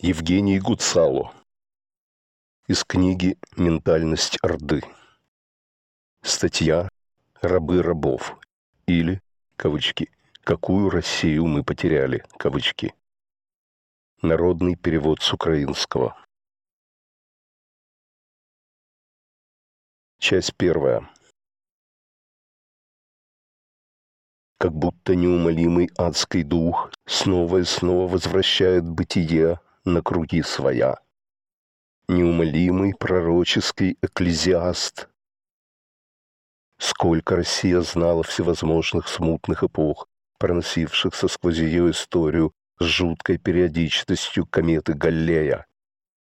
Евгений Гуцало. Из книги «Ментальность Орды». Статья «Рабы рабов» или, кавычки, «Какую Россию мы потеряли?» кавычки. Народный перевод с украинского. Часть первая. Как будто неумолимый адский дух снова и снова возвращает бытие на круги своя. Неумолимый пророческий экклезиаст. Сколько Россия знала всевозможных смутных эпох, проносившихся сквозь ее историю с жуткой периодичностью кометы Галлея.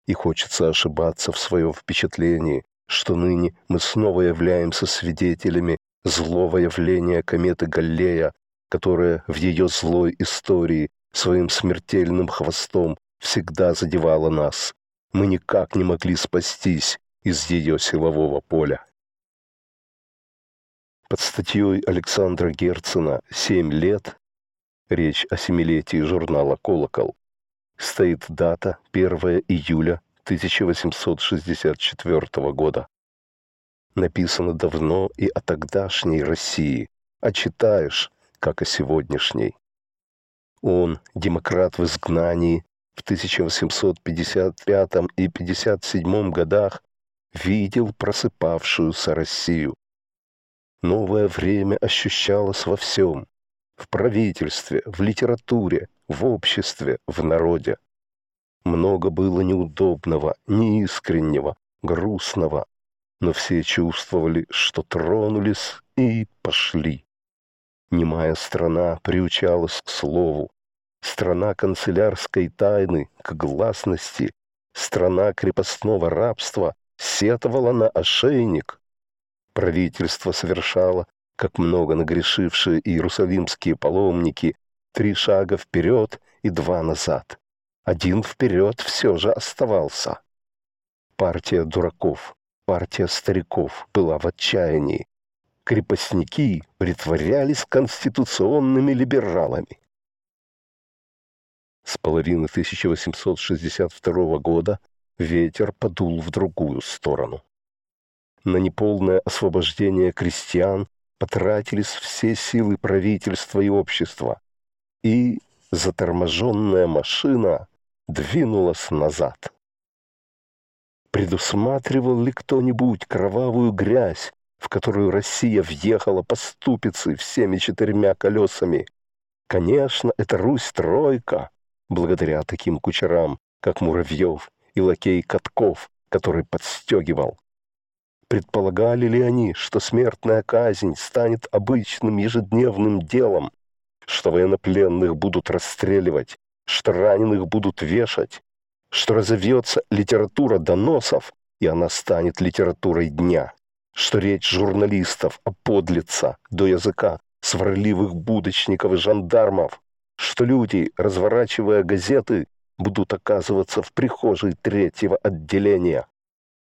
И хочется ошибаться в своем впечатлении, что ныне мы снова являемся свидетелями злого явления кометы Галлея, которая в ее злой истории своим смертельным хвостом всегда задевала нас. Мы никак не могли спастись из ее силового поля. Под статьей Александра Герцена «Семь лет» речь о семилетии журнала «Колокол» стоит дата 1 июля 1864 года. Написано давно и о тогдашней России, а читаешь, как о сегодняшней. Он, демократ в изгнании, в 1855 и 57 годах видел просыпавшуюся Россию. Новое время ощущалось во всем – в правительстве, в литературе, в обществе, в народе. Много было неудобного, неискреннего, грустного, но все чувствовали, что тронулись и пошли. Немая страна приучалась к слову, страна канцелярской тайны, к гласности, страна крепостного рабства, сетовала на ошейник. Правительство совершало, как много нагрешившие иерусалимские паломники, три шага вперед и два назад. Один вперед все же оставался. Партия дураков, партия стариков была в отчаянии. Крепостники притворялись конституционными либералами. С половины 1862 года ветер подул в другую сторону. На неполное освобождение крестьян потратились все силы правительства и общества, и заторможенная машина двинулась назад. Предусматривал ли кто-нибудь кровавую грязь, в которую Россия въехала по ступице всеми четырьмя колесами? Конечно, это Русь-тройка, благодаря таким кучерам, как Муравьев и лакей Катков, который подстегивал. Предполагали ли они, что смертная казнь станет обычным ежедневным делом, что военнопленных будут расстреливать, что раненых будут вешать, что разовьется литература доносов, и она станет литературой дня, что речь журналистов оподлится а до языка сварливых будочников и жандармов, что люди, разворачивая газеты, будут оказываться в прихожей третьего отделения.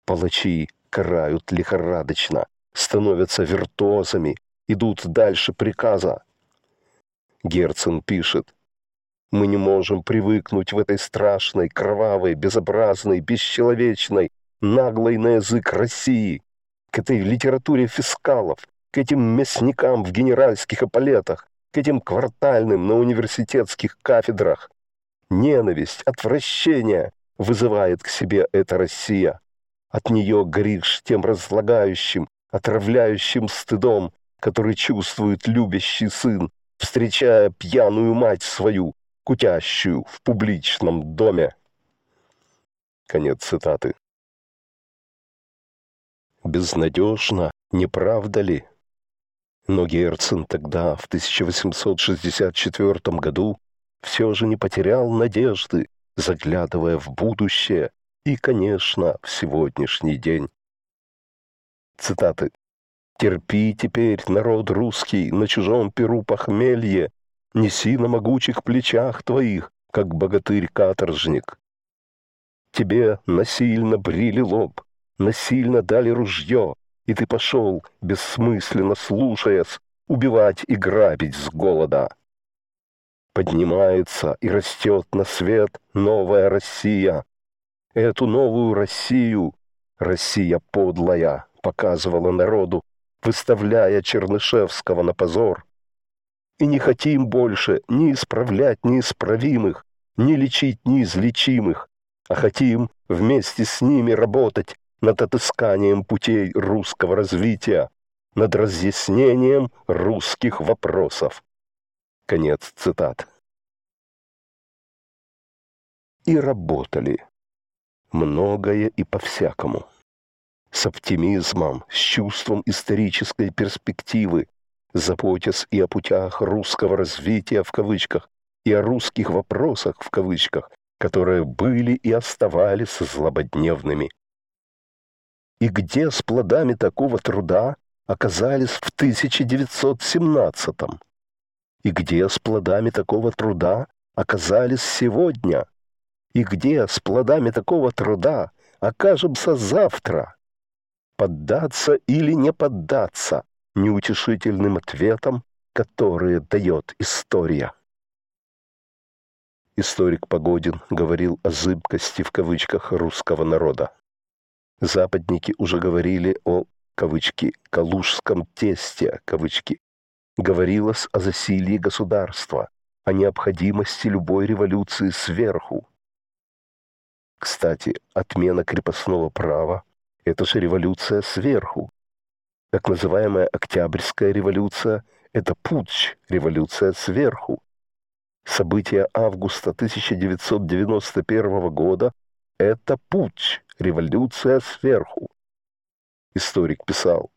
Палачи карают лихорадочно, становятся виртуозами, идут дальше приказа. Герцен пишет, «Мы не можем привыкнуть в этой страшной, кровавой, безобразной, бесчеловечной, наглой на язык России, к этой литературе фискалов, к этим мясникам в генеральских аппалетах, к этим квартальным на университетских кафедрах. Ненависть, отвращение вызывает к себе эта Россия. От нее горишь тем разлагающим, отравляющим стыдом, который чувствует любящий сын, встречая пьяную мать свою, кутящую в публичном доме. Конец цитаты. Безнадежно, не правда ли? Но Герцен тогда, в 1864 году, все же не потерял надежды, заглядывая в будущее и, конечно, в сегодняшний день. Цитаты. «Терпи теперь, народ русский, на чужом перу похмелье, неси на могучих плечах твоих, как богатырь-каторжник. Тебе насильно брили лоб, насильно дали ружье, и ты пошел, бессмысленно слушаясь, убивать и грабить с голода. Поднимается и растет на свет новая Россия. Эту новую Россию, Россия подлая, показывала народу, выставляя Чернышевского на позор. И не хотим больше ни исправлять неисправимых, ни лечить неизлечимых, а хотим вместе с ними работать над отысканием путей русского развития, над разъяснением русских вопросов. Конец цитат. И работали. Многое и по-всякому. С оптимизмом, с чувством исторической перспективы, заботясь и о путях русского развития в кавычках, и о русских вопросах в кавычках, которые были и оставались злободневными и где с плодами такого труда оказались в 1917 м и где с плодами такого труда оказались сегодня, и где с плодами такого труда окажемся завтра. Поддаться или не поддаться неутешительным ответам, которые дает история. Историк Погодин говорил о зыбкости в кавычках русского народа. Западники уже говорили о, кавычки, «калужском тесте», кавычки. Говорилось о засилии государства, о необходимости любой революции сверху. Кстати, отмена крепостного права – это же революция сверху. Так называемая Октябрьская революция – это путч, революция сверху. События августа 1991 года это путь, революция сверху. Историк писал,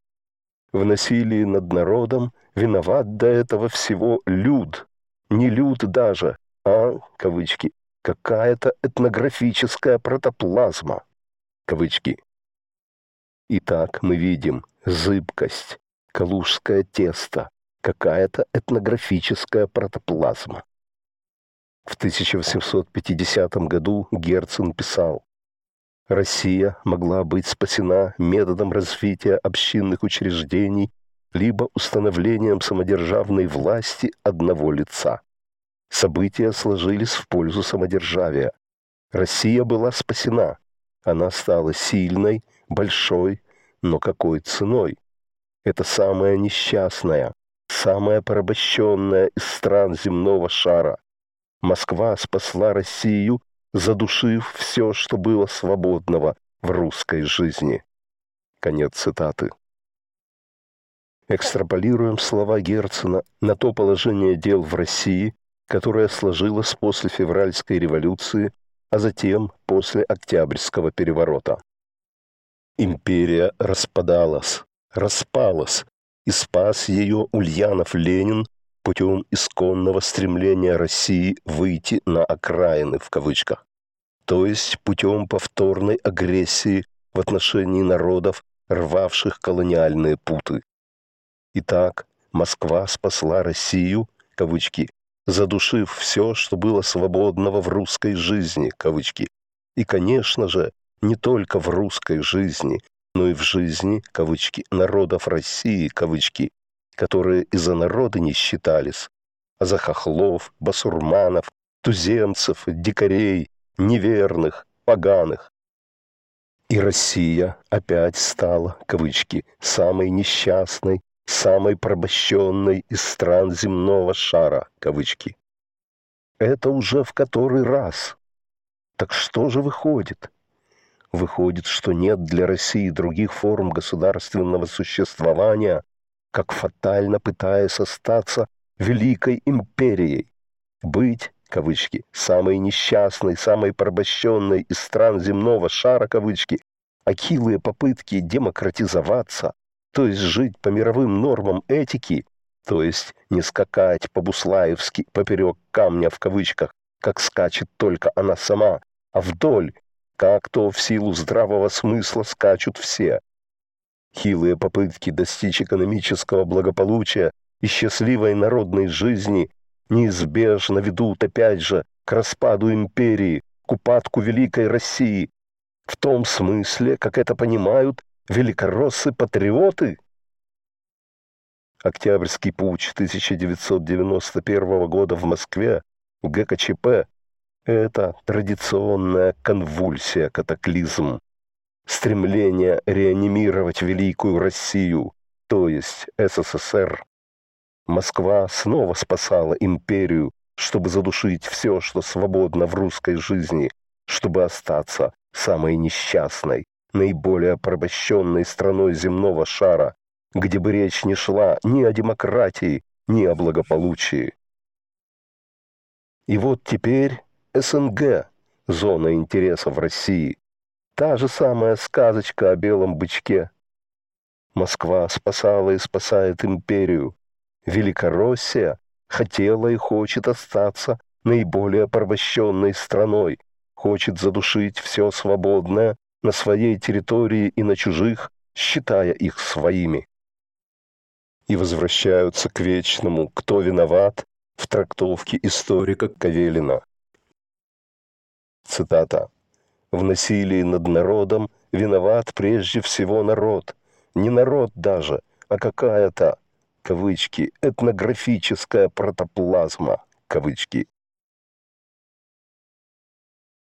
в насилии над народом виноват до этого всего люд. Не люд даже, а, кавычки, какая-то этнографическая протоплазма, кавычки. Итак, мы видим зыбкость, калужское тесто, какая-то этнографическая протоплазма. В 1850 году Герцен писал, «Россия могла быть спасена методом развития общинных учреждений либо установлением самодержавной власти одного лица. События сложились в пользу самодержавия. Россия была спасена. Она стала сильной, большой, но какой ценой? Это самая несчастная, самая порабощенная из стран земного шара, Москва спасла Россию, задушив все, что было свободного в русской жизни. Конец цитаты. Экстраполируем слова Герцена на то положение дел в России, которое сложилось после февральской революции, а затем после Октябрьского переворота. Империя распадалась, распалась, и спас ее Ульянов Ленин путем исконного стремления России выйти на «окраины» в кавычках, то есть путем повторной агрессии в отношении народов, рвавших колониальные путы. Итак, Москва спасла Россию, кавычки, задушив все, что было свободного в русской жизни, кавычки. И, конечно же, не только в русской жизни, но и в жизни, кавычки, народов России, кавычки, которые и за народы не считались, а за хохлов, басурманов, туземцев, дикарей, неверных, поганых. И Россия опять стала, кавычки, самой несчастной, самой порабощенной из стран земного шара, кавычки. Это уже в который раз. Так что же выходит? Выходит, что нет для России других форм государственного существования, как фатально пытаясь остаться великой империей. Быть, кавычки, самой несчастной, самой порабощенной из стран земного шара, кавычки, акилые попытки демократизоваться, то есть жить по мировым нормам этики, то есть не скакать по-буслаевски поперек камня в кавычках, как скачет только она сама, а вдоль, как то в силу здравого смысла скачут все, Хилые попытки достичь экономического благополучия и счастливой народной жизни неизбежно ведут опять же к распаду империи, к упадку Великой России, в том смысле, как это понимают великороссы-патриоты. Октябрьский путь 1991 года в Москве, ГКЧП – это традиционная конвульсия, катаклизм стремление реанимировать великую Россию, то есть СССР. Москва снова спасала империю, чтобы задушить все, что свободно в русской жизни, чтобы остаться самой несчастной, наиболее порабощенной страной земного шара, где бы речь не шла ни о демократии, ни о благополучии. И вот теперь СНГ – зона интересов России, Та же самая сказочка о белом бычке. Москва спасала и спасает империю. Великороссия хотела и хочет остаться наиболее порвощенной страной, хочет задушить все свободное на своей территории и на чужих, считая их своими. И возвращаются к вечному, кто виноват, в трактовке историка Кавелина. Цитата. В насилии над народом виноват прежде всего народ. Не народ даже, а какая-то, кавычки, этнографическая протоплазма, кавычки,